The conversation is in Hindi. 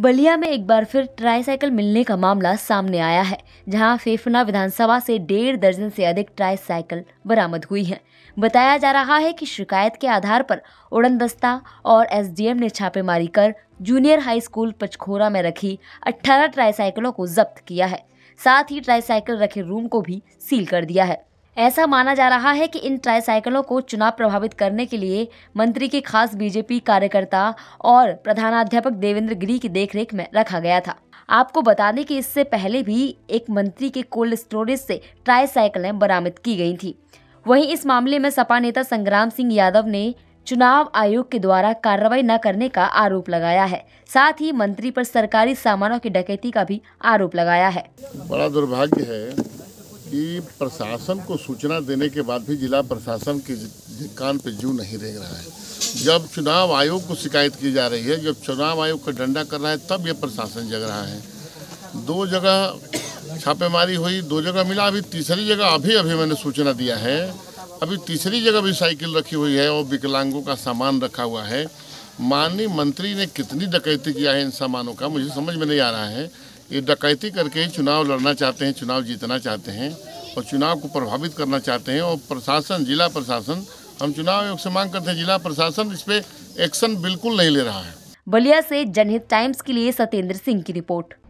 बलिया में एक बार फिर ट्राईसाइकिल मिलने का मामला सामने आया है जहां फेफना विधानसभा से डेढ़ दर्जन से अधिक ट्राईसाइकिल बरामद हुई हैं। बताया जा रहा है कि शिकायत के आधार पर उड़नदस्ता और एसडीएम ने छापेमारी कर जूनियर हाई स्कूल पचखोरा में रखी 18 ट्राईसाइकिलों को जब्त किया है साथ ही ट्राईसाइकिल रखे रूम को भी सील कर दिया है ऐसा माना जा रहा है कि इन ट्राईसाइकिलों को चुनाव प्रभावित करने के लिए मंत्री के खास बीजेपी कार्यकर्ता और प्रधानाध्यापक देवेंद्र गिरी की देखरेख में रखा गया था आपको बता दें कि इससे पहले भी एक मंत्री के कोल्ड स्टोरेज से ट्राईसाइकिलें बरामद की गई थी वहीं इस मामले में सपा नेता संग्राम सिंह यादव ने चुनाव आयोग के द्वारा कार्रवाई न करने का आरोप लगाया है साथ ही मंत्री पर सरकारी सामानों की डकैती का भी आरोप लगाया है बड़ा दुर्भाग्य है कि प्रशासन को सूचना देने के बाद भी जिला प्रशासन के कान पे जू नहीं रेंग रहा है जब चुनाव आयोग को शिकायत की जा रही है जब चुनाव आयोग का डंडा कर रहा है तब ये प्रशासन जग रहा है दो जगह छापेमारी हुई दो जगह मिला अभी तीसरी जगह अभी अभी मैंने सूचना दिया है अभी तीसरी जगह भी साइकिल रखी हुई है और विकलांगों का सामान रखा हुआ है माननीय मंत्री ने कितनी डकैती किया है इन सामानों का मुझे समझ में नहीं आ रहा है ये डकैती करके चुनाव लड़ना चाहते हैं चुनाव जीतना चाहते हैं और चुनाव को प्रभावित करना चाहते हैं और प्रशासन जिला प्रशासन हम चुनाव आयोग से मांग करते हैं जिला प्रशासन इस पर एक्शन बिल्कुल नहीं ले रहा है बलिया से जनहित टाइम्स के लिए सत्येंद्र सिंह की रिपोर्ट